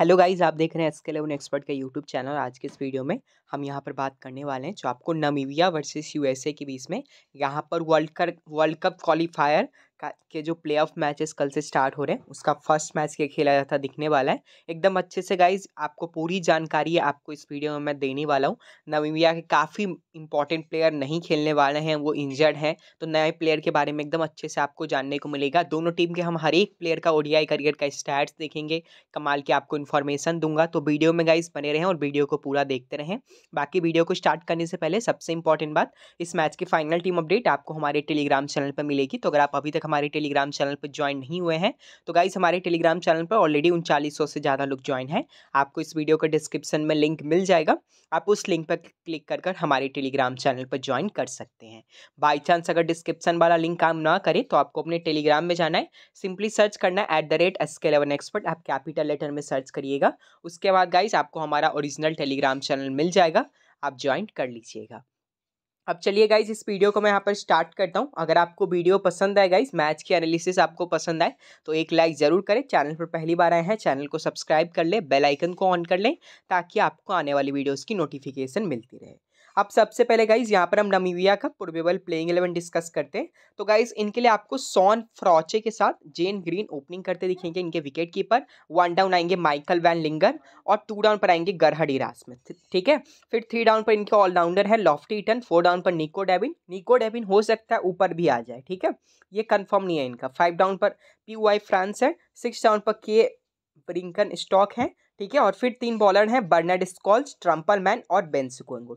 hello guys आप देख रहे हैं एसके लेवन एक्सपर्ट का यूट्यूब चैनल आज के इस वीडियो में हम यहाँ पर बात करने वाले हैं जो आपको नमीबिया वर्सेस यूएसए के बीच में यहाँ पर वर्ल्ड कर वर्ल्ड कप क्वालिफायर का के जो प्ले ऑफ मैचेस कल से स्टार्ट हो रहे हैं उसका फर्स्ट मैच के खेला जाता दिखने वाला है एकदम अच्छे से गाइज आपको पूरी जानकारी आपको इस वीडियो में मैं देने वाला हूँ नवीबिया के काफ़ी इंपॉर्टेंट प्लेयर नहीं खेलने वाले हैं वो इंजर्ड हैं तो नए प्लेयर के बारे में एकदम अच्छे से आपको जानने को मिलेगा दोनों टीम के हम हर एक प्लेयर का ओडियाई करियर का स्टैट्स देखेंगे कमाल की आपको इन्फॉर्मेशन दूंगा तो वीडियो में गाइज बने रहें और वीडियो को पूरा देखते रहें बाकी वीडियो को स्टार्ट करने से पहले सबसे इंपॉर्टेंट बात इस मैच की फाइनल टीम अपडेट आपको हमारे टेलीग्राम चैनल पर मिलेगी तो अगर आप अभी तक हमारे टेलीग्राम चैनल पर ज्वाइन नहीं हुए हैं तो गाइज़ हमारे टेलीग्राम चैनल पर ऑलरेडी उनचालीस से ज़्यादा लोग ज्वाइन हैं आपको इस वीडियो का डिस्क्रिप्शन में लिंक मिल जाएगा आप उस लिंक पर क्लिक कर कर हमारे टेलीग्राम चैनल पर ज्वाइन कर सकते हैं बाई चांस अगर डिस्क्रिप्शन वाला लिंक काम ना करे तो आपको अपने टेलीग्राम में जाना है सिंपली सर्च करना है at the rate S K eleven expert आप कैपिटल लेटर में सर्च करिएगा उसके बाद गाइज आपको हमारा ओरिजिनल टेलीग्राम चैनल मिल जाएगा आप ज्वाइन कर लीजिएगा अब चलिए गाइज इस वीडियो को मैं यहाँ पर स्टार्ट करता हूँ अगर आपको वीडियो पसंद आए गाइज मैच की एनालिसिस आपको पसंद आए तो एक लाइक ज़रूर करें चैनल पर पहली बार आए हैं चैनल को सब्सक्राइब कर लें बेल आइकन को ऑन कर लें ताकि आपको आने वाली वीडियोस की नोटिफिकेशन मिलती रहे अब सबसे पहले गाइज यहाँ पर हम नमीविया का पुरबेबल प्लेइंग इलेवन डिस्कस करते हैं तो गाइज इनके लिए आपको सॉन फ्रॉचे के साथ जेन ग्रीन ओपनिंग करते दिखेंगे इनके विकेट कीपर वन डाउन आएंगे माइकल वैन लिंगर और टू डाउन पर आएंगे गरहडी में ठीक है फिर थ्री डाउन पर इनके ऑलराउंडर है लॉफ्टी इटन फोर डाउन पर निको डेबिन निको डेबिन हो सकता है ऊपर भी आ जाए ठीक है ये कन्फर्म नहीं है इनका फाइव डाउन पर पी फ्रांस है सिक्स डाउन पर के ब्रिंकन स्टॉक है ठीक है और फिर तीन बॉलर हैं बर्नेड स्कॉल्स ट्रम्पल मैन और बेन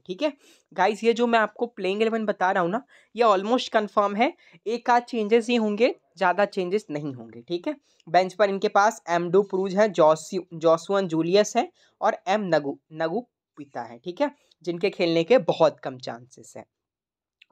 ठीक है गाइस ये जो मैं आपको प्लेइंग एलेवन बता रहा हूँ ना ये ऑलमोस्ट कंफर्म है एक आध चेंजेस ही होंगे ज़्यादा चेंजेस नहीं होंगे ठीक है बेंच पर इनके पास एम डू प्रूज है जॉसी जॉसुअन जूलियस है और एम नगु नगु पिता है ठीक है जिनके खेलने के बहुत कम चांसेस हैं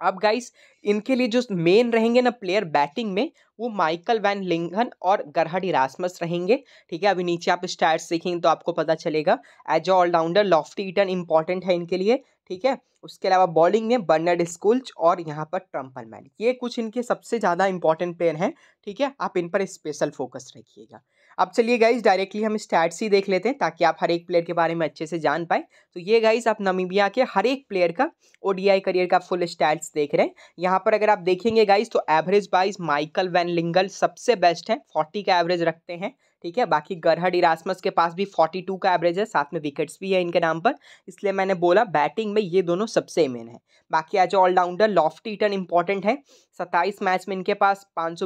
अब गाइस इनके लिए जो मेन रहेंगे ना प्लेयर बैटिंग में वो माइकल वैन लिंगन और गरहडी रासमस रहेंगे ठीक है अभी नीचे आप स्टार्ट देखेंगे तो आपको पता चलेगा as a allrounder Loftie Eaton important है इनके लिए ठीक है उसके अलावा बॉलिंग में बर्नर्ड स्कूल्स और यहाँ पर ट्रम्पल मैन ये कुछ इनके सबसे ज़्यादा इंपॉर्टेंट प्लेयर हैं ठीक है आप इन पर स्पेशल फोकस रखिएगा अब चलिए गाइज डायरेक्टली हम स्टैट्स ही देख लेते हैं ताकि आप हर एक प्लेयर के बारे में अच्छे से जान पाए तो ये गाइज आप नमीबिया के हर एक प्लेयर का ओडीआई करियर का फुल स्टैट्स देख रहे हैं यहाँ पर अगर आप देखेंगे गाइज तो average wise Michael van Lingen सबसे बेस्ट है फोर्टी का एवरेज रखते हैं ठीक है बाकी गरहड इरासमस के पास भी फोर्टी टू का एवरेज है साथ में विकेट्स भी है इनके नाम पर इसलिए मैंने बोला बैटिंग में ये दोनों सबसे मेन है बाकी as allrounder Loftie Eaton important है सत्ताईस मैच में इनके पास पाँच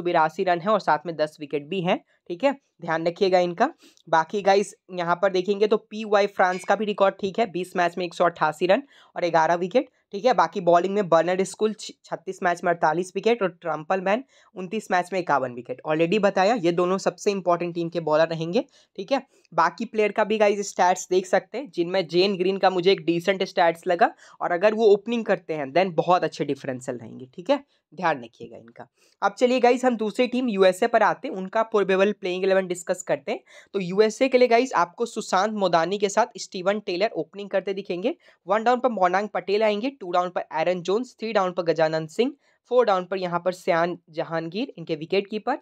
रन है और साथ में दस विकेट भी हैं ठीक है ध्यान रखिएगा इनका बाकी गाइस यहाँ पर देखेंगे तो पी वाई फ्रांस का भी रिकॉर्ड ठीक है बीस मैच में एक सौ अट्ठासी रन और ग्यारह विकेट ठीक है बाकी बॉलिंग में बर्नर स्कूल छत्तीस मैच में अड़तालीस विकेट और ट्रम्पल मैन उनतीस मैच में इक्यावन विकेट ऑलरेडी बताया ये दोनों सबसे इंपॉर्टेंट टीम के बॉलर रहेंगे ठीक है बाकी प्लेयर का भी गाइज स्टैट्स देख सकते हैं जिनमें जेन ग्रीन का मुझे एक डिसेंट स्टैट्स लगा और अगर वो ओपनिंग करते हैं देन बहुत अच्छे डिफरेंसल रहेंगे ठीक है ध्यान रखिएगा इनका अब चलिए गाइज हम दूसरी टीम यूएसए पर आते हैं उनका प्रोबेबल प्लेइंग इलेवन डिस्कस करते हैं तो यूएसए के लिए गाइज आपको सुशांत मोदानी के साथ स्टीवन टेलर ओपनिंग करते दिखेंगे वन डाउन पर मोनांग पटेल आएंगे टू डाउन पर एरन जोन्स थ्री डाउन पर गजानन सिंह फोर डाउन पर यहाँ पर सियान जहांगीर इनके विकेट कीपर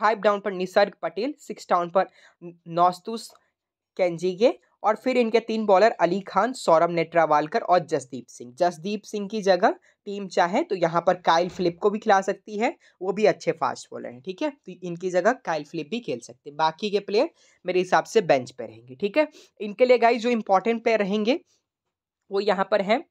फाइव डाउन पर निसर्ग पटेल सिक्स डाउन पर नौस्तुस कैंजीगे और फिर इनके तीन बॉलर अली खान सौरभ नेट्रावालकर और जसदीप सिंह जसदीप सिंह की जगह टीम चाहे तो यहाँ पर काइल फ्लिप को भी खिला सकती है वो भी अच्छे फास्ट बॉलर हैं ठीक है तो इनकी जगह काइल फ्लिप भी खेल सकते हैं बाकी के प्लेयर मेरे हिसाब से बेंच पे रहेंगे ठीक है इनके लिए गाइज जो इंपॉर्टेंट प्लेयर रहेंगे वो यहाँ पर हैं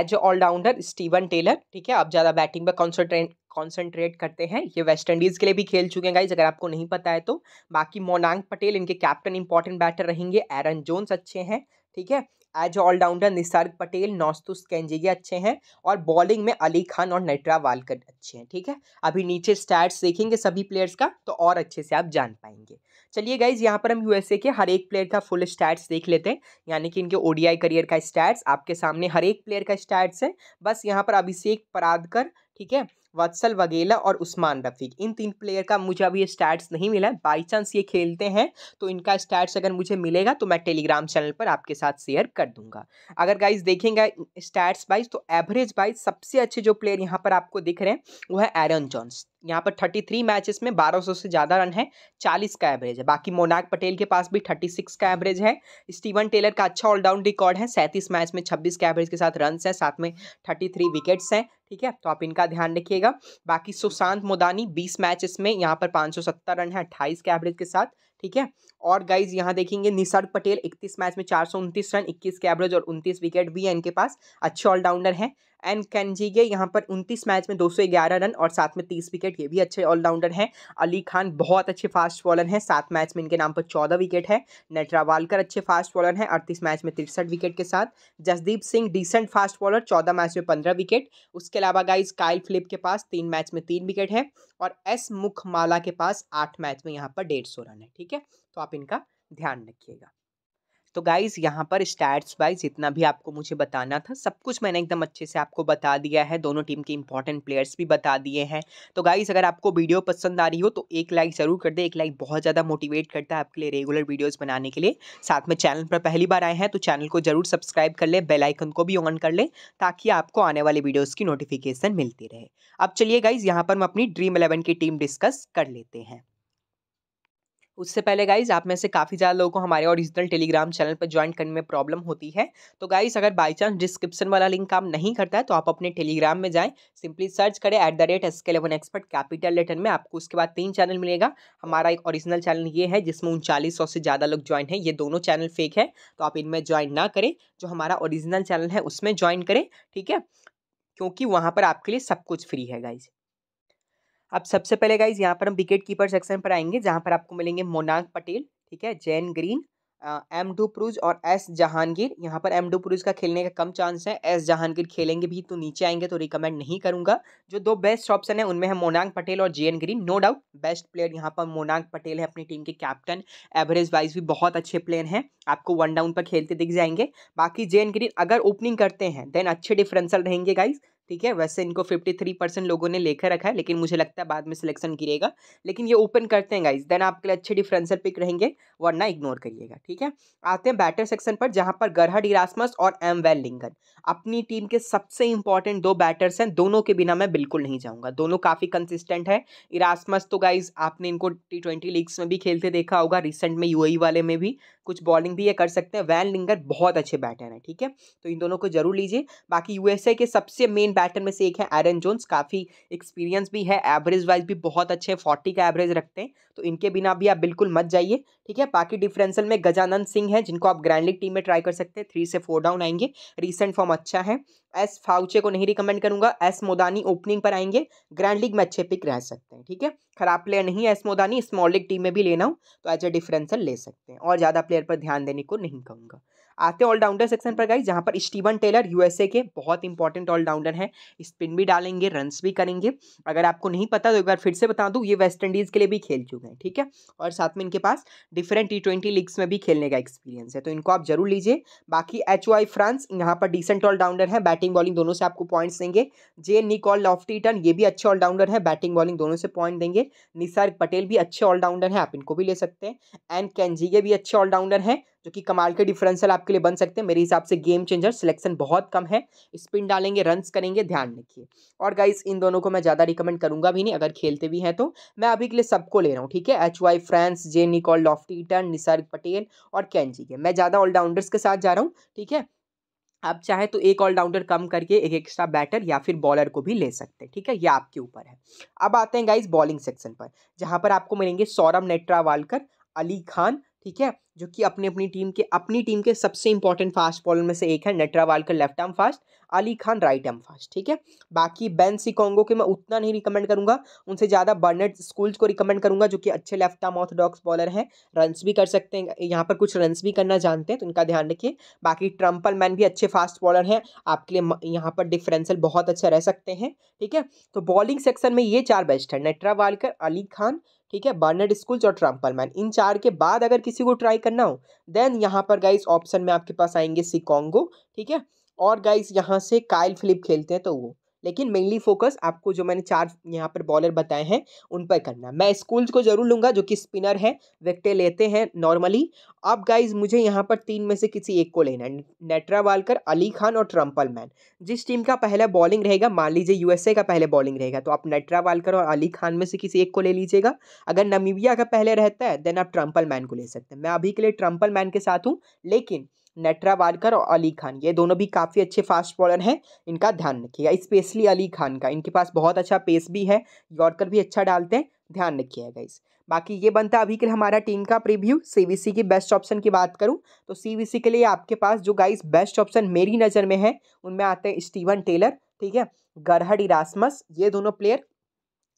as a allrounder Steven Taylor ठीक है आप ज़्यादा बैटिंग पर कॉन्सेंट्रेट कॉन्सेंट्रेट करते हैं ये वेस्ट इंडीज़ के लिए भी खेल चुके हैं गाइज अगर आपको नहीं पता है तो बाकी मोनांग पटेल इनके कैप्टन इंपॉर्टेंट बैटर रहेंगे एरन जोन्स अच्छे हैं ठीक है एज ऑलराउंडर निसर्ग पटेल नौस्तुस स्कैनजी अच्छे हैं और बॉलिंग में अली खान और नटरा वालकर अच्छे हैं ठीक है अभी नीचे स्टैट्स देखेंगे सभी प्लेयर्स का तो और अच्छे से आप जान पाएंगे चलिए गाइज यहाँ पर हम यूएसए के हर एक प्लेयर का फुल स्टैट्स देख लेते हैं यानी कि इनके ओडीआई करियर का स्टैट्स आपके सामने हर एक प्लेयर का स्टैट्स है बस यहाँ पर अभिषेक परादकर ठीक है वत्सल वगेला और उस्मान रफ़ीक इन तीन प्लेयर का मुझे अभी स्टैट्स नहीं मिला है बाई चांस ये खेलते हैं तो इनका स्टैट्स अगर मुझे मिलेगा तो मैं टेलीग्राम चैनल पर आपके साथ शेयर कर दूंगा अगर गाइज देखेंगे स्टैट्स वाइज तो एवरेज वाइज सबसे अच्छे जो प्लेयर यहाँ पर आपको दिख रहे हैं वो है एरन जॉन्स यहाँ पर थर्टी थ्री मैचेस में बारह सौ से ज़्यादा रन है चालीस का एवरेज है बाकी मोनाक पटेल के पास भी थर्टी सिक्स का एवरेज है स्टीवन टेलर का अच्छा ऑलराउंड रिकॉर्ड है सैंतीस मैच में छब्बीस का एवरेज के साथ रन है साथ में थर्टी थ्री विकेट्स हैं ठीक है तो आप इनका ध्यान रखिएगा बाकी सुशांत मोदानी बीस मैचेस में यहाँ पर पाँच सौ सत्तर रन है अट्ठाईस के एवरेज के साथ ठीक है और गाइज यहाँ देखेंगे निसर्ग पटेल इकतीस मैच में चार सौ उनतीस रन इक्कीस के एवरेज और उनतीस विकेट भी है इनके पास अच्छे ऑलराउंडर हैं एंड कैनजीगे यहाँ पर उनतीस मैच में 211 रन और साथ में तीस विकेट ये भी अच्छे ऑलराउंडर हैं अली खान बहुत अच्छे फास्ट बॉलर हैं सात मैच में इनके नाम पर चौदह विकेट है वालकर अच्छे फास्ट बॉलर हैं अड़तीस मैच में तिरसठ विकेट के साथ Jasdeep Singh decent fast bowler चौदह मैच में पंद्रह विकेट उसके अलावा गाइज काइल फ्लिप के पास तीन मैच में तीन विकेट है और एस मुखमाला के पास आठ मैच में यहाँ पर डेढ़ सौ रन है ठीक है तो आप इनका ध्यान रखिएगा तो गाइज यहाँ पर स्टैट्स वाइज जितना भी आपको मुझे बताना था सब कुछ मैंने एकदम अच्छे से आपको बता दिया है दोनों टीम के इंपॉर्टेंट प्लेयर्स भी बता दिए हैं तो गाइज अगर आपको वीडियो पसंद आ रही हो तो एक लाइक ज़रूर कर दे एक लाइक बहुत ज़्यादा मोटिवेट करता है आपके लिए रेगुलर वीडियोज़ बनाने के लिए साथ में चैनल पर पहली बार आए हैं तो चैनल को ज़रूर सब्सक्राइब कर ले बेलाइकन को भी ऑन कर ले ताकि आपको आने वाले वीडियोज़ की नोटिफिकेशन मिलती रहे अब चलिए गाइज यहाँ पर हम अपनी ड्रीम इलेवन की टीम डिस्कस कर लेते हैं उससे पहले गाइज आप में से काफ़ी ज़्यादा लोगों को हमारे ओरिजिनल टेलीग्राम चैनल पर ज्वाइन करने में प्रॉब्लम होती है तो गाइज अगर बाई चांस डिस्क्रिप्शन वाला लिंक काम नहीं करता है तो आप अपने टेलीग्राम में जाएँ सिंपली सर्च करें at the rate S K eleven expert capital letter में आपको उसके बाद तीन चैनल मिलेगा हमारा एक ऑरिजिनल चैनल ये है जिसमें उनचालीस सौ से ज़्यादा लोग ज्वाइन है ये दोनों चैनल फेक है तो आप इनमें ज्वाइन ना करें जो हमारा ओरिजिनल चैनल है उसमें ज्वाइन करें ठीक है क्योंकि वहाँ पर आपके लिए सब कुछ फ्री है गाइज अब सबसे पहले गाइज यहाँ पर हम विकेट कीपर सेक्शन पर आएंगे जहाँ पर आपको मिलेंगे मोनाक पटेल ठीक है Zane Green M du Preez और एस जहांगीर यहाँ पर एम डू प्रूज का खेलने का कम चांस है एस जहांगीर खेलेंगे भी तो नीचे आएंगे तो रिकमेंड नहीं करूँगा जो दो बेस्ट ऑप्शन है उनमें है मोनाक पटेल और J Green no doubt best player यहाँ पर मोनाक पटेल है अपनी टीम के कैप्टन एवरेज वाइज भी बहुत अच्छे प्लेयर हैं आपको वन डाउन पर खेलते दिख जाएंगे बाकी जे ग्रीन अगर ओपनिंग करते हैं देन अच्छे डिफरेंसल रहेंगे गाइज ठीक है वैसे इनको फिफ्टी थ्री परसेंट लोगों ने लेकर रखा है लेकिन मुझे लगता है बाद में सिलेक्शन गिरेगा लेकिन ये ओपन करते हैं गाइज देन आपके लिए अच्छे डिफ्रेंसर पिक रहेंगे वरना इग्नोर करिएगा ठीक है आते हैं बैटर सेक्शन पर जहाँ पर गरहड इरासमस और एम वेल लिंगन अपनी टीम के सबसे इंपॉर्टेंट दो बैटर्स हैं दोनों के बिना मैं बिल्कुल नहीं जाऊँगा दोनों काफ़ी कंसिस्टेंट है इरासमस तो गाइज आपने इनको टी ट्वेंटी लीग्स में भी खेलते देखा होगा रिसेंट में यू वाले में भी कुछ बॉलिंग भी ये कर सकते हैं वैन लिंगर बहुत अच्छे बैटर हैं ठीक है तो इन दोनों को जरूर लीजिए बाकी यूएसए के सबसे मेन बैटर में से एक है एरन जोन्स काफ़ी एक्सपीरियंस भी है एवरेज वाइज भी बहुत अच्छे फोर्टी का एवरेज रखते हैं तो इनके बिना भी आप बिल्कुल मत जाइए ठीक है बाकी डिफरेंसल में गजानंद सिंह है जिनको आप ग्रैंड लीग टीम में ट्राई कर सकते हैं थ्री से फोर डाउन आएंगे रिसेंट फॉर्म अच्छा है एस फाउचे को नहीं रिकमेंड करूंगा एस मोदानी ओपनिंग पर आएंगे ग्रैंड लीग में अच्छे पिक रह सकते हैं ठीक है खराब प्लेयर नहीं है S Modani small league team में भी लेना हो तो एज ए डिफरेंसल ले सकते हैं और ज़्यादा प्लेयर पर ध्यान देने को नहीं कहूँगा आते ऑलराउंडर सेक्शन पर गाइज जहाँ पर स्टीवन टेलर यूएसए के बहुत इंपॉर्टेंट ऑलराउंडर हैं स्पिन भी डालेंगे रन्स भी करेंगे अगर आपको नहीं पता तो एक बार फिर से बता दूँ ये वेस्ट इंडीज़ के लिए भी खेल चुके हैं ठीक है और साथ में इनके पास डिफरेंट टी ट्वेंटी लीग्स में भी खेलने का एक्सपीरियंस है तो इनको आप जरूर लीजिए बाकी एच वाई फ्रांस यहाँ पर डिसेंट ऑलराउंडर है बैटिंग बॉलिंग दोनों से आपको पॉइंट्स देंगे जे निक और लॉफ्टी टर्न ये भी अच्छे ऑलराउंडर है बैटिंग बॉलिंग दोनों से पॉइंट देंगे निसार पटेल भी अच्छे ऑलराउंडर हैं आप इनको भी ले सकते हैं एन कैनजीगे भी अच्छे ऑलराउंडर हैं जो कि कमाल के डिफरेंशियल आपके लिए बन सकते हैं मेरे हिसाब से गेम चेंजर सिलेक्शन बहुत कम है स्पिन डालेंगे रन्स करेंगे ध्यान रखिए और गाइस इन दोनों को मैं ज़्यादा रिकमेंड करूंगा भी नहीं अगर खेलते भी हैं तो मैं अभी के लिए सबको ले रहा हूँ ठीक है H Y France J Nicol Loftie Eaton Nisarg Patel और कैन जी के मैं ज़्यादा ऑलराउंडर्स के साथ जा रहा हूँ ठीक है आप चाहे तो एक ऑलराउंडर कम करके एक एक्स्ट्रा बैटर या फिर बॉलर को भी ले सकते हैं ठीक है ये आपके ऊपर है अब आते हैं गाइस बॉलिंग सेक्शन पर जहाँ पर आपको मिलेंगे सौरभ नेट्रावालकर अली खान ठीक है जो कि अपनी अपनी टीम के अपनी टीम के सबसे इंपॉर्टेंट फास्ट बॉलर में से एक है Netravalkar left arm fast Ali Khan right arm fast ठीक है बाकी बैन सिकोंगो के मैं उतना नहीं रिकमेंड करूंगा उनसे ज़्यादा बर्नेट स्कूल्स को रिकमेंड करूंगा जो कि अच्छे लेफ्ट आर्म ऑर्थोडॉक्स बॉलर हैं रनस भी कर सकते हैं यहाँ पर कुछ रन भी करना जानते हैं तो उनका ध्यान रखिए बाकी ट्रम्पल मैन भी अच्छे फास्ट बॉलर हैं आपके लिए यहाँ पर डिफरेंसल बहुत अच्छा रह सकते हैं ठीक है तो बॉलिंग सेक्शन में ये चार बेस्ट है नेटरावालकर अली खान ठीक है बार्नर्ड स्कूल्स और ट्रम्पल मैन इन चार के बाद अगर किसी को ट्राई करना हो देन यहाँ पर गाइस ऑप्शन में आपके पास आएंगे सिकोंगो ठीक है और गाइस यहाँ से काइल फिलिप खेलते हैं तो वो लेकिन मेनली फोकस आपको जो मैंने चार यहाँ पर बॉलर बताए हैं उन पर करना मैं स्कूल्स को जरूर लूँगा जो कि स्पिनर है विकटे लेते हैं नॉर्मली अब गाइज मुझे यहाँ पर तीन में से किसी एक को लेना है नेटरा वालकर अली खान और ट्रम्पल मैन जिस टीम का पहला बॉलिंग रहेगा मान लीजिए यूएसए का पहले बॉलिंग रहेगा तो आप नेटरा वालकर और अली खान में से किसी एक को ले लीजिएगा अगर नमीबिया का पहले रहता है देन आप ट्रम्पल मैन को ले सकते हैं मैं अभी के लिए ट्रम्पल मैन के साथ हूँ लेकिन नेट्रा वालकर और अली खान ये दोनों भी काफ़ी अच्छे फास्ट बॉलर हैं इनका ध्यान रखिएगा स्पेशली अली खान का इनके पास बहुत अच्छा पेस भी है यॉर्कर भी अच्छा डालते हैं ध्यान रखिएगा इस बाकी ये बनता अभी के लिए हमारा टीम का प्रीव्यू सीवीसी की बेस्ट ऑप्शन की बात करूं तो सीवीसी के लिए आपके पास जो गाइस बेस्ट ऑप्शन मेरी नज़र में है उनमें आते हैं स्टीवन टेलर ठीक है गरहड इरासमस ये दोनों प्लेयर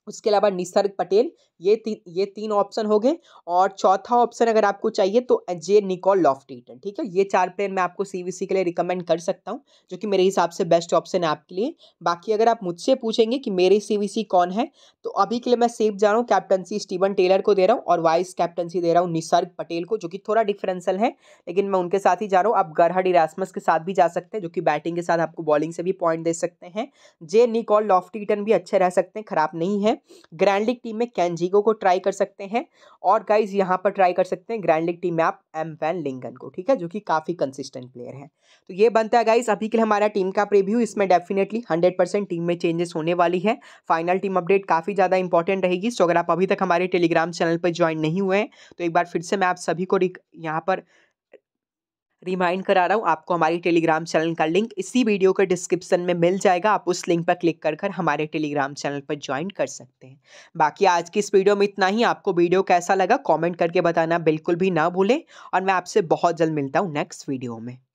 उसके अलावा निसर्ग पटेल ये तीन ये तीन ऑप्शन हो गए और चौथा ऑप्शन अगर आपको चाहिए तो जे निकॉल लॉफ्टीटन ठीक है ये चार प्लेयर मैं आपको सी के लिए रिकमेंड कर सकता हूँ जो कि मेरे हिसाब से बेस्ट ऑप्शन है आपके लिए बाकी अगर आप मुझसे पूछेंगे कि मेरे सी कौन है तो अभी के लिए मैं सेफ जा रहा हूँ कैप्टनसी स्टीवन टेलर को दे रहा हूँ और वाइस कैप्टनसी दे रहा हूँ निसर्ग पटेल को जो कि थोड़ा डिफरेंसल है लेकिन मैं उनके साथ ही जा रहा हूँ आप गरहड इरासमस के साथ भी जा सकते हैं जो कि बैटिंग के साथ आपको बॉलिंग से भी पॉइंट दे सकते हैं जे निकॉल लॉफ्टीटन भी अच्छे रह सकते हैं खराब नहीं है हैं ग्रैंड लीग टीम में कैनजीगो को ट्राई कर सकते हैं और गाइज यहाँ पर ट्राई कर सकते हैं ग्रैंड लीग टीम में आप एम वैन लिंगन को ठीक है जो कि काफ़ी कंसिस्टेंट प्लेयर हैं तो ये बनता है गाइज अभी के लिए हमारा टीम का प्रीव्यू इसमें डेफिनेटली हंड्रेड परसेंट टीम में चेंजेस होने वाली है फाइनल टीम अपडेट काफ़ी ज़्यादा इंपॉर्टेंट रहेगी सो अगर आप अभी तक हमारे टेलीग्राम चैनल पर ज्वाइन नहीं हुए हैं तो एक बार फिर से मैं आप सभी को यहाँ पर रिमाइंड करा रहा हूँ आपको हमारी टेलीग्राम चैनल का लिंक इसी वीडियो के डिस्क्रिप्शन में मिल जाएगा आप उस लिंक पर क्लिक कर कर हमारे टेलीग्राम चैनल पर ज्वाइन कर सकते हैं बाकी आज की इस वीडियो में इतना ही आपको वीडियो कैसा लगा कॉमेंट करके बताना बिल्कुल भी ना भूलें और मैं आपसे बहुत जल्द मिलता हूँ नेक्स्ट वीडियो में